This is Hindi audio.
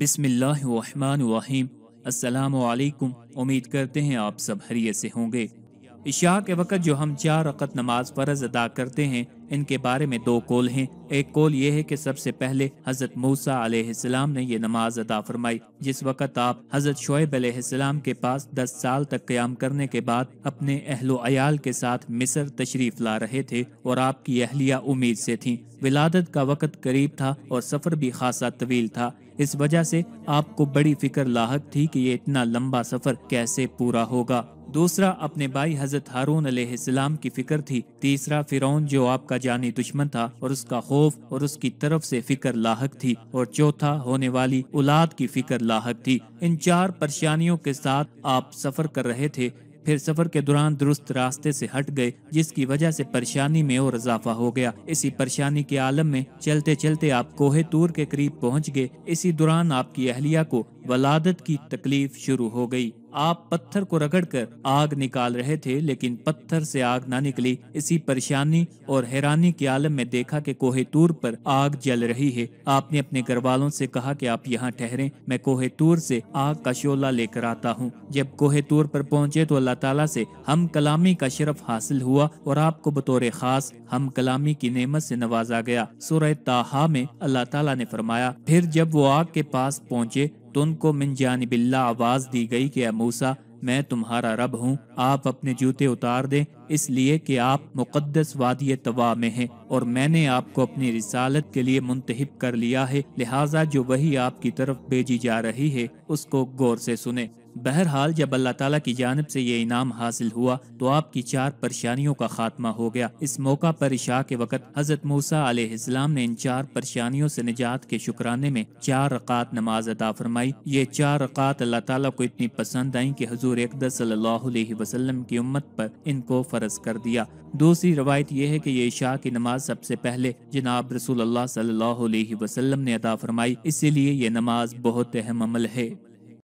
बिसमीम अल्लाम उम्मीद करते हैं आप सब हरिये से होंगे इशा के वक़्त जो हम चार वक़्त नमाज फ़र्ज अदा करते हैं इनके बारे में दो कोल हैं एक कोल ये है कि सबसे पहले हज़रत मूसा आलाम ने यह नमाज अदा फरमाई जिस वक़्त आप हज़रत शुएब आलाम के पास दस साल तक क्याम करने के बाद अपने अहलो अयाल के साथ मिस्र तशरीफ़ ला रहे थे और आपकी अहलिया उम्मीद से थी विलादत का वक़्त करीब था और सफ़र भी खासा तवील था इस वजह से आपको बड़ी फिक्र लाक थी कि ये इतना लंबा सफ़र कैसे पूरा होगा दूसरा अपने भाई हजरत हारून अलैहिस्सलाम की फिक्र थी तीसरा फिरौन जो आपका जानी दुश्मन था और उसका खौफ और उसकी तरफ से फिक्र लाक थी और चौथा होने वाली औलाद की फिक्र लाक थी इन चार परेशानियों के साथ आप सफर कर रहे थे फिर सफर के दौरान दुरुस्त रास्ते से हट गए जिसकी वजह से परेशानी में और इजाफा हो गया इसी परेशानी के आलम में चलते चलते आप कोहे तूर के करीब पहुंच गए इसी दौरान आपकी अहलिया को वलादत की तकलीफ शुरू हो गई आप पत्थर को रगड़कर आग निकाल रहे थे लेकिन पत्थर से आग ना निकली इसी परेशानी और हैरानी के आलम में देखा कि तूर पर आग जल रही है आपने अपने घर वालों से कहा कि आप यहाँ ठहरें मैं तूर से आग का शोला लेकर आता हूँ जब कोहे तूर पर पहुँचे तो अल्लाह ताला से हम कलामी का शरफ हासिल हुआ और आपको बतौर खास हम कलामी की नेमत से नवाजा गया सुरह ताहा में अल्लाह ताला ने फरमाया फिर जब वो आग के पास पहुँचे तो उनको मिन जानबिल्ला आवाज़ दी गई कि मूसा मैं तुम्हारा रब हूँ आप अपने जूते उतार दें इसलिए कि आप मुकद्दस वादी तवा में हैं और मैंने आपको अपनी रिसालत के लिए मुंतब कर लिया है लिहाजा जो वही आपकी तरफ भेजी जा रही है उसको गौर से सुने बहरहाल जब अल्लाह ताला की जानब से ये इनाम हासिल हुआ तो आपकी चार परेशानियों का खात्मा हो गया इस मौका पर इशा के वक़्त हजरत मूसा अलैहिस्सलाम ने इन चार परेशानियों से निजात के शुक्राने में चार रकात नमाज अदा फरमाई ये चार रकात अल्लाह ताला को इतनी पसंद आई कि हजूर एकदर सल्लल्लाहु अलैहि वसल्लम की उम्मत पर इनको फ़र्ज कर दिया दूसरी रवायत यह है कि ये इशा की नमाज सबसे पहले जनाब रसूल सल्लल्लाहु अलैहि वसल्लम ने अदा फरमाई इसीलिए ये नमाज बहुत अहम अमल है